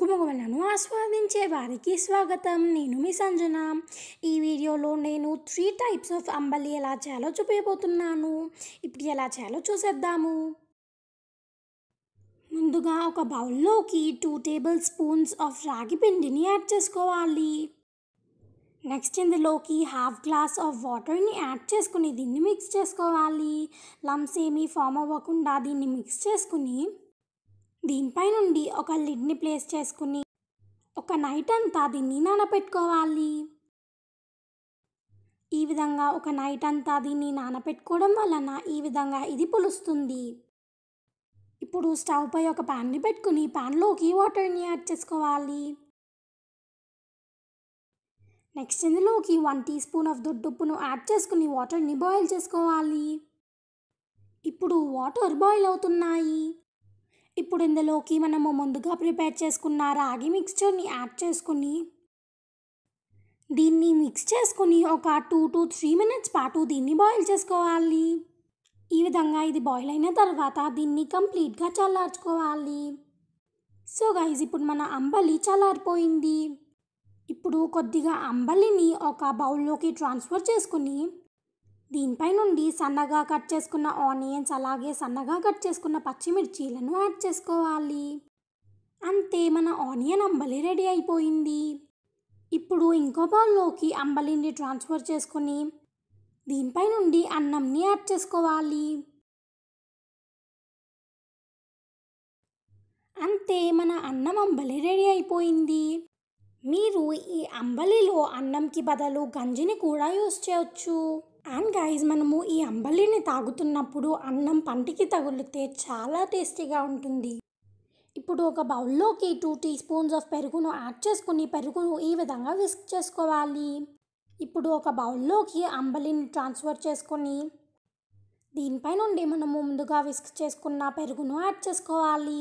గుమగుమలను ఆస్వాదించే వారికి స్వాగతం నేను మీ సంజన ఈ వీడియోలో నేను త్రీ టైప్స్ ఆఫ్ అంబలి ఎలా చేయాలో చూపించబోతున్నాను ఇప్పుడు ఎలా చేయాలో చూసేద్దాము ముందుగా ఒక బౌల్లోకి టూ టేబుల్ స్పూన్స్ ఆఫ్ రాగి పిండిని యాడ్ చేసుకోవాలి నెక్స్ట్ ఇందులోకి హాఫ్ గ్లాస్ ఆఫ్ వాటర్ని యాడ్ చేసుకుని దీన్ని మిక్స్ చేసుకోవాలి లమ్స్ ఏమీ ఫామ్ అవ్వకుండా దీన్ని మిక్స్ చేసుకుని దీనిపై నుండి ఒక లిడ్ని ప్లేస్ చేసుకుని ఒక నైట్ అంతా దీన్ని నానపెట్టుకోవాలి ఈ విధంగా ఒక నైట్ అంతా దీన్ని నానబెట్టుకోవడం వలన ఈ విధంగా ఇది పులుస్తుంది ఇప్పుడు స్టవ్ పై ఒక ప్యాన్ని పెట్టుకుని ప్యాన్లోకి వాటర్ని యాడ్ చేసుకోవాలి నెక్స్ట్ ఇందులోకి వన్ టీ స్పూన్ ఆఫ్ దొడ్డుప్పును యాడ్ చేసుకుని వాటర్ని బాయిల్ చేసుకోవాలి ఇప్పుడు వాటర్ బాయిల్ అవుతున్నాయి ఇప్పుడు ఇందులోకి మనము ముందుగా ప్రిపేర్ చేసుకున్న రాగి మిక్స్చర్ని యాడ్ చేసుకుని దీన్ని మిక్స్ చేసుకుని ఒక టూ టు త్రీ మినిట్స్ పాటు దీన్ని బాయిల్ చేసుకోవాలి ఈ విధంగా ఇది బాయిల్ అయిన తర్వాత దీన్ని కంప్లీట్గా చల్లార్చుకోవాలి సో గైజ్ ఇప్పుడు మన అంబలి చల్లారిపోయింది ఇప్పుడు కొద్దిగా అంబలిని ఒక బౌల్లోకి ట్రాన్స్ఫర్ చేసుకుని దీనిపై నుండి సన్నగా కట్ చేసుకున్న ఆనియన్స్ అలాగే సన్నగా కట్ చేసుకున్న పచ్చిమిర్చీలను యాడ్ చేసుకోవాలి అంతే మన ఆనియన్ అంబలి రెడీ అయిపోయింది ఇప్పుడు ఇంకో బౌల్లోకి అంబలిని ట్రాన్స్ఫర్ చేసుకొని దీనిపై నుండి అన్నంని యాడ్ చేసుకోవాలి అంతే మన అన్నం అంబలి రెడీ అయిపోయింది మీరు ఈ అంబలిలో అన్నంకి బదులు గంజిని కూడా యూస్ చేయొచ్చు అండ్ గైజ్ మనము ఈ అంబలిని తాగుతున్నప్పుడు అన్నం పంటికి తగులితే చాలా టేస్టీగా ఉంటుంది ఇప్పుడు ఒక బౌల్లోకి టూ టీ స్పూన్స్ ఆఫ్ పెరుగును యాడ్ చేసుకుని పెరుగును ఈ విధంగా విస్క్ చేసుకోవాలి ఇప్పుడు ఒక బౌల్లోకి అంబలిని ట్రాన్స్ఫర్ చేసుకొని దీనిపై నుండి మనము ముందుగా విస్క్ చేసుకున్న పెరుగును యాడ్ చేసుకోవాలి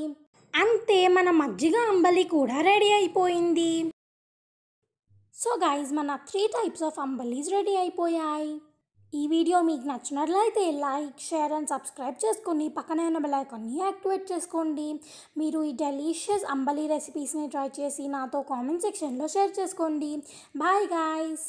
అంతే మన మజ్జిగ అంబలి కూడా రెడీ అయిపోయింది సో గైజ్ మన త్రీ టైప్స్ ఆఫ్ అంబలీస్ రెడీ అయిపోయాయి ఈ వీడియో మీకు నచ్చినట్లయితే లైక్ షేర్ అండ్ సబ్స్క్రైబ్ చేసుకొని పక్కనే ఉన్న బెల్లైకాన్ని యాక్టివేట్ చేసుకోండి మీరు ఈ డెలీషియస్ అంబలి రెసిపీస్ని ట్రై చేసి నాతో కామెంట్ సెక్షన్లో షేర్ చేసుకోండి బాయ్ గాయస్